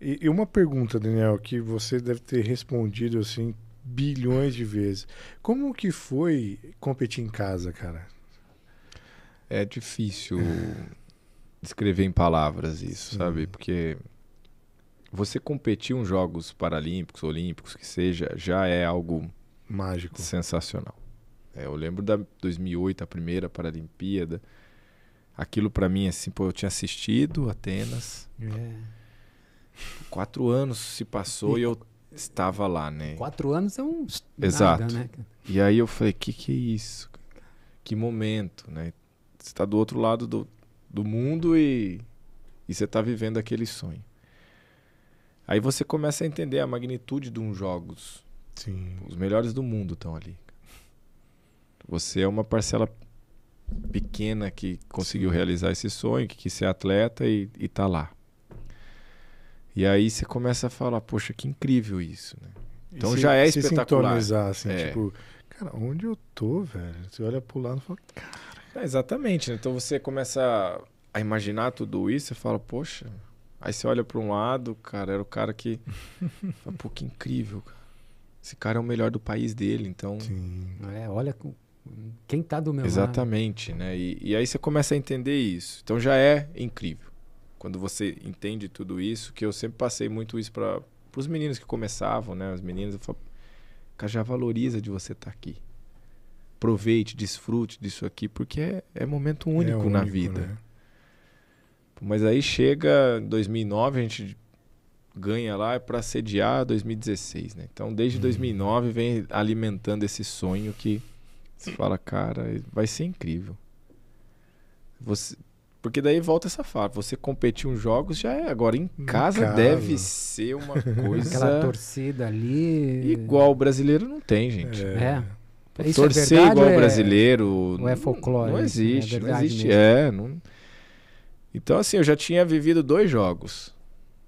E, e uma pergunta, Daniel, que você deve ter respondido assim bilhões de vezes. Como que foi competir em casa, cara? É difícil descrever em palavras isso, Sim. sabe? Uhum. Porque você competir em jogos paralímpicos, olímpicos, que seja, já é algo mágico, sensacional. É, eu lembro da 2008, a primeira Paralimpíada. Aquilo para mim assim, pô, eu tinha assistido Atenas. É Quatro anos se passou e, e eu estava lá, né? Quatro anos é um. Exato. Nada, né? E aí eu falei: que que é isso? Que momento, né? Você está do outro lado do, do mundo e, e você está vivendo aquele sonho. Aí você começa a entender a magnitude de uns jogos. Sim. Os melhores do mundo estão ali. Você é uma parcela pequena que conseguiu Sim. realizar esse sonho, que quis ser atleta e, está lá. E aí você começa a falar, poxa, que incrível isso, né? Então se, já é se espetacular. assim, é. tipo, cara, onde eu tô, velho? Você olha pro lado e fala, cara. É, exatamente, né? Então você começa a imaginar tudo isso e fala, poxa. Aí você olha pra um lado, cara, era o cara que. fala, Pô, que incrível, cara. Esse cara é o melhor do país dele, então. Sim. É, olha quem tá do meu Exatamente, lado. Exatamente, né? E, e aí você começa a entender isso. Então já é incrível quando você entende tudo isso, que eu sempre passei muito isso para os meninos que começavam, né? As meninas, eu falo, cara, já valoriza de você estar tá aqui. Aproveite, desfrute disso aqui, porque é, é momento único, é único na vida. Né? Mas aí chega 2009, a gente ganha lá é para sediar 2016, né? Então, desde 2009 uhum. vem alimentando esse sonho que você fala, cara, vai ser incrível. Você, porque daí volta essa fala. Você competir uns jogos já é. Agora, em casa, deve ser uma coisa. Aquela torcida ali. Igual o brasileiro não tem, gente. É. é. é torcer é igual o brasileiro. É não é folclore. Não existe, é não existe. É. Não... Então, assim, eu já tinha vivido dois jogos.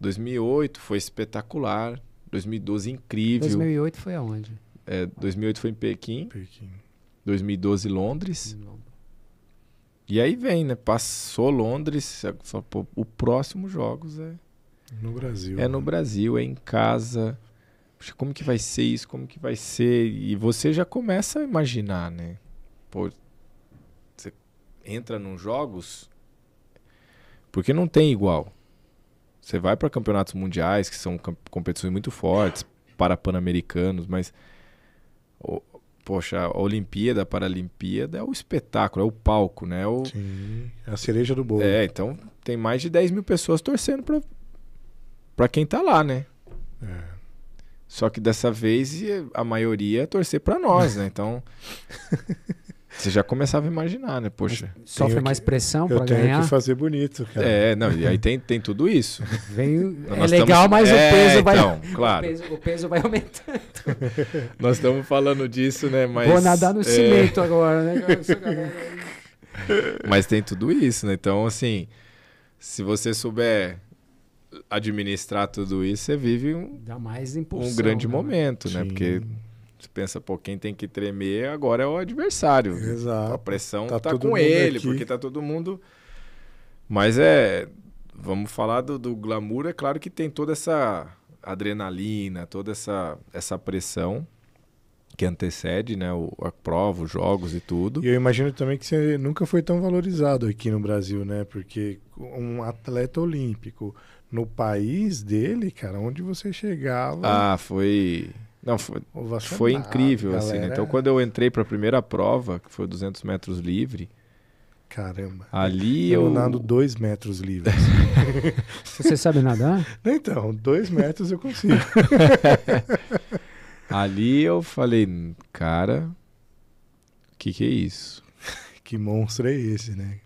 2008 foi espetacular. 2012 incrível. 2008 foi aonde? É, 2008 foi em Pequim. Pequim. 2012 Londres. Londres. E aí vem, né? Passou Londres, o próximo jogos é no Brasil. É né? no né? Brasil, é em casa. como que vai ser isso? Como que vai ser? E você já começa a imaginar, né? Pô, você entra nos jogos porque não tem igual. Você vai para campeonatos mundiais, que são competições muito fortes, para pan-americanos, mas poxa, a Olimpíada, a Paralimpíada é o espetáculo, é o palco, né? É o... Sim, é a cereja do bolo. É, então tem mais de 10 mil pessoas torcendo pra, pra quem tá lá, né? É. Só que dessa vez a maioria é torcer pra nós, né? Então. Você já começava a imaginar, né? Poxa. Mas sofre tenho mais que, pressão para ganhar. Eu tenho que fazer bonito, cara. É, não, e aí tem, tem tudo isso. Vem, então, é legal, estamos... mas é, o peso vai. Então, claro. O peso, o peso vai aumentando. nós estamos falando disso, né? Mas, Vou nadar no é... cimento agora, né? mas tem tudo isso, né? Então, assim, se você souber administrar tudo isso, você vive um, Dá mais impulsão, um grande né? momento, né? Porque você pensa, pô, quem tem que tremer agora é o adversário. Exato. A pressão tá, tá com ele, aqui. porque tá todo mundo. Mas é. Vamos falar do, do glamour, é claro que tem toda essa adrenalina, toda essa, essa pressão que antecede né, o, a prova, os jogos e tudo. E eu imagino também que você nunca foi tão valorizado aqui no Brasil, né? Porque um atleta olímpico no país dele, cara, onde você chegava. Ah, foi. Não, foi, é foi incrível, assim. Né? Então, é. quando eu entrei para a primeira prova, que foi 200 metros livre... Caramba. Ali eu... eu... nado dois metros livres. Você sabe nadar? Então, dois metros eu consigo. ali eu falei, cara, o que, que é isso? que monstro é esse, né?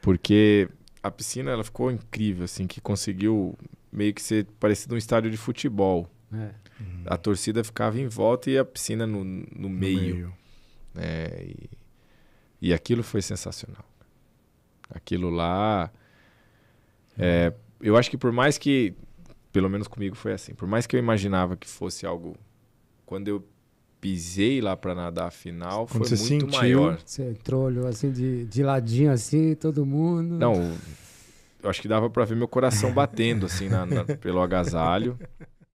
Porque a piscina ela ficou incrível, assim, que conseguiu meio que ser parecido um estádio de futebol. É. A torcida ficava em volta e a piscina no, no, no meio. né e, e aquilo foi sensacional. Aquilo lá. É, eu acho que por mais que. Pelo menos comigo foi assim. Por mais que eu imaginava que fosse algo. Quando eu pisei lá para nadar a final, Quando foi muito sentiu, maior. Você entrou, olhou assim de, de ladinho, assim, todo mundo. Não, eu acho que dava para ver meu coração batendo, assim, na, na, pelo agasalho.